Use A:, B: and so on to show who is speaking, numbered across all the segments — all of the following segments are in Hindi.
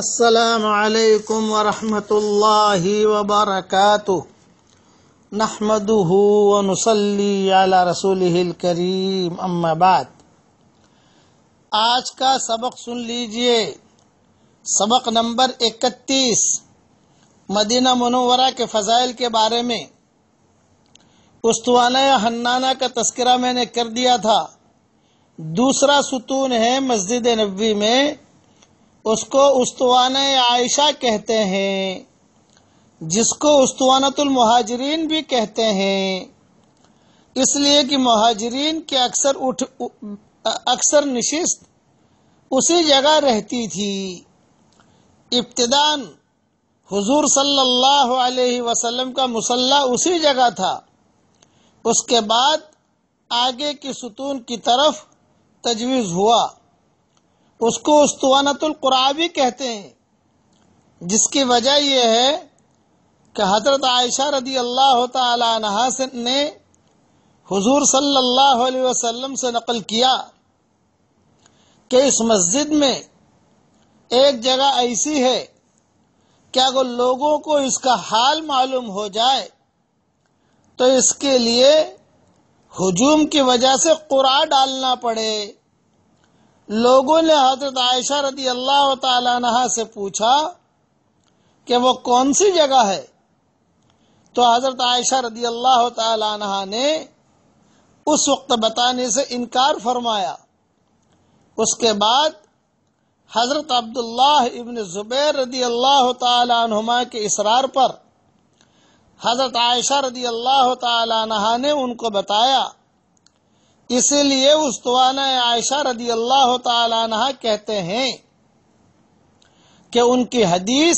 A: असलकम वरहमतुल्लि वबरकत नहमदू वनसली अला रसूल करीम अम्माबाद आज का सबक सुन लीजिए सबक नंबर इकतीस मदीना मनोवरा के फ़ज़ाइल के बारे में उस्तवाना हन्नाना का तस्करा मैंने कर दिया था दूसरा सुतून है मस्जिद नबी में उसको उस्तवान आयशा कहते हैं जिसको उस्तवानतुल महाजरीन भी कहते हैं इसलिए कि महाजरीन के अक्सर उठ अक्सर नशिस्त उसी जगह रहती थी इब्तदान हुजूर सल्लल्लाहु अलैहि वसल्लम का मुसल्ला उसी जगह था उसके बाद आगे की सुतून की तरफ तजवीज़ हुआ उसको कुरा भी कहते हैं जिसकी वजह यह है कि हज़रत आयशा रदी अल्लाह तहा ने हजूर सल्लल्लाहु वसलम से नकल किया कि इस मस्जिद में एक जगह ऐसी है कि अगर लोगों को इसका हाल मालूम हो जाए तो इसके लिए हजूम की वजह से कुरा डालना पड़े लोगों ने हजरत आयशा रदी अल्लाह तहा से पूछा कि वो कौन सी जगह है तो हजरत आयशा रदी अल्लाह तहा ने उस वक्त बताने से इनकार फरमाया उसके बाद हजरत अब्दुल्लाह इबन जुबैर रदी अल्लाह तुमा के इसरार पर हजरत आयशा रदी अल्लाह तहा ने उनको बताया इसलिए उस्तवाना तो आयशा रदी अल्लाह तहा कहते हैं कि उनकी हदीस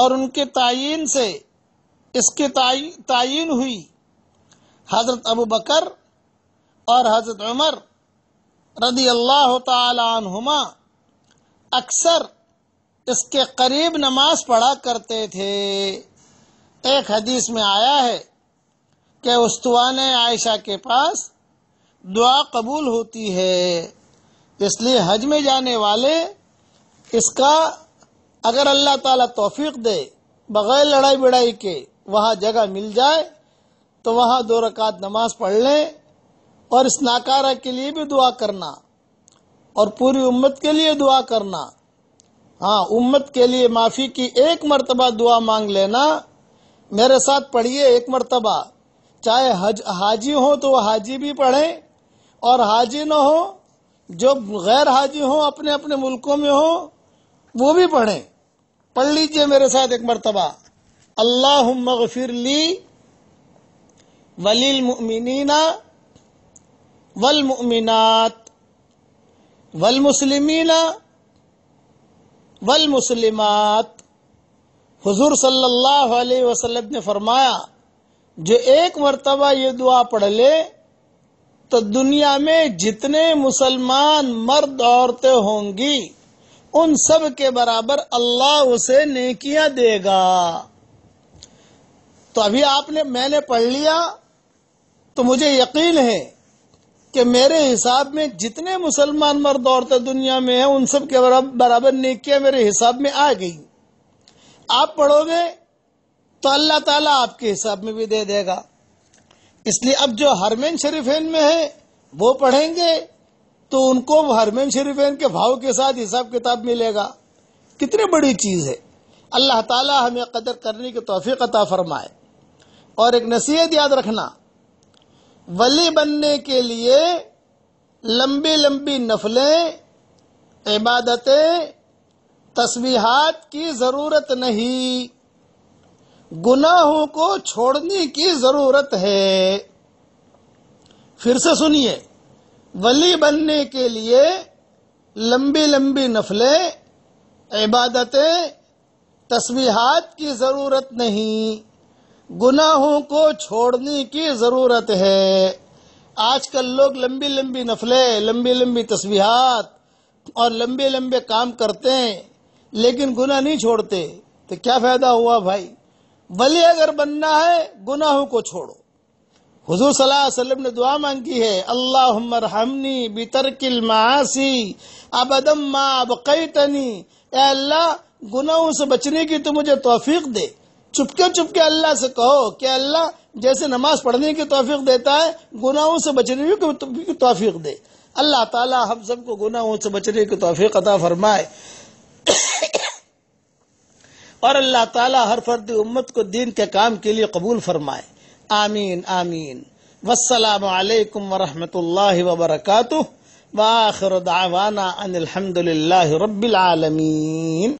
A: और उनके तयन से इसके तयन हुई हज़रत अबू बकर और हज़रत उमर रदी अल्लाह तुमा अक्सर इसके करीब नमाज पढ़ा करते थे एक हदीस में आया है कि उस्तवान तो आयशा के पास दुआ कबूल होती है इसलिए हज में जाने वाले इसका अगर अल्लाह ताला तौफीक दे बगैर लड़ाई बड़ाई के वहाँ जगह मिल जाए तो वहाँ दो रकात नमाज पढ़ लें और इस नाकारा के लिए भी दुआ करना और पूरी उम्मत के लिए दुआ करना हाँ उम्मत के लिए माफ़ी की एक मरतबा दुआ मांग लेना मेरे साथ पढ़िए एक मरतबा चाहे हज हाजी हो तो वह हाजी भी पढ़ें और हाजी न हो जो गैर हाजी हो अपने अपने मुल्कों में हो वो भी पढ़े पढ़ लीजिए मेरे साथ एक मरतबा अल्लाह मगफिर ली वलील मुमिनीना वल मुमिनात वल मुस्लिमीना वल हुजूर सल्लल्लाहु अलैहि वसल्लम ने फरमाया जो एक मरतबा ये दुआ पढ़ ले तो दुनिया में जितने मुसलमान मर्द औरतें होंगी उन सब के बराबर अल्लाह उसे नेकियां देगा तो अभी आपने मैंने पढ़ लिया तो मुझे यकीन है कि मेरे हिसाब में जितने मुसलमान मर्द औरतें दुनिया में हैं उन सब के बराबर नेकियां मेरे हिसाब में आ गई आप पढ़ोगे तो अल्लाह ताला आपके हिसाब में भी दे देगा इसलिए अब जो हरमेन शरीफेन में है वो पढ़ेंगे तो उनको हरमेन शरीफेन के भाव के साथ हिसाब किताब मिलेगा कितनी बड़ी चीज़ है अल्लाह ताला हमें कदर करने की तोफीक अता फरमाए और एक नसीहत याद रखना वली बनने के लिए लंबी लंबी नफलें इबादतें तस्वीहात की ज़रूरत नहीं गुनाहों को छोड़ने की जरूरत है फिर से सुनिए वली बनने के लिए लंबी लंबी नफले इबादतें तस्वीहात की जरूरत नहीं गुनाहों को छोड़ने की जरूरत है आजकल लोग लंबी लंबी नफले लंबी लंबी तस्वीहात और लंबे लंबे काम करते हैं लेकिन गुनाह नहीं छोड़ते तो क्या फायदा हुआ भाई वली अगर बनना है गुनाहों को छोड़ो हुजूर सल्लल्लाहु अलैहि वसल्लम ने दुआ मांगी है अल्लाह हमनी बितरकिल मासी अबदम मा बकैतनी अल्लाह गुनाहों से बचने की तो मुझे तोफीक दे चुपके चुपके अल्लाह से कहो कि अल्लाह जैसे नमाज पढ़ने की तोफीक देता है गुनाहों से बचने की तोफीक दे अल्लाह ताला हम सबको गुनाहों से बचने की तोफीक अता फरमाए और अल्लाह ताला हर फर्द उम्मत को दीन के काम के लिए कबूल फरमाए आमीन आमीन वसलम वरहमल वबरक वाखिर दावाना रब्बिल आलमीन